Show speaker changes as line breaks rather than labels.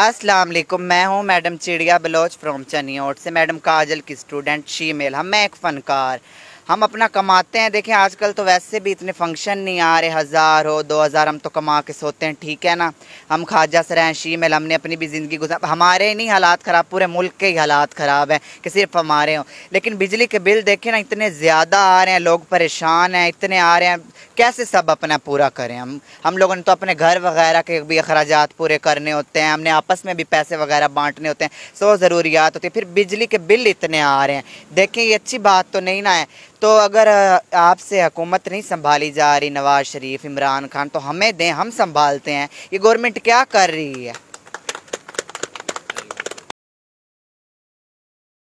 असलम मैं हूं मैडम चिड़िया बलोच फ्रॉम चनी से मैडम काजल की स्टूडेंट शीमेल हम मैं एक फ़नकार हम अपना कमाते हैं देखें आजकल तो वैसे भी इतने फंक्शन नहीं आ रहे हज़ार हो दो हज़ार हम तो कमा के सोते हैं ठीक है ना हम ख्वाजा सराय शीमेल हमने अपनी भी ज़िंदगी गुजार हमारे ही नहीं हालात ख़राब पूरे मुल्क के ही हालात ख़राब हैं कि सिर्फ हमारे हों लेकिन बिजली के बिल देखें ना इतने ज़्यादा आ रहे हैं लोग परेशान हैं इतने आ रहे हैं कैसे सब अपना पूरा करें हम हम लोगों ने तो अपने घर वगैरह के भी अखराज पूरे करने होते हैं हमने आपस में भी पैसे वगैरह बांटने होते हैं सो ज़रूरियात होती है फिर बिजली के बिल इतने आ रहे हैं देखें ये अच्छी बात तो नहीं ना है तो अगर आपसे हुकूमत नहीं संभाली जा रही नवाज़ शरीफ इमरान खान तो हमें दें हम संभालते हैं ये गवर्नमेंट क्या कर रही है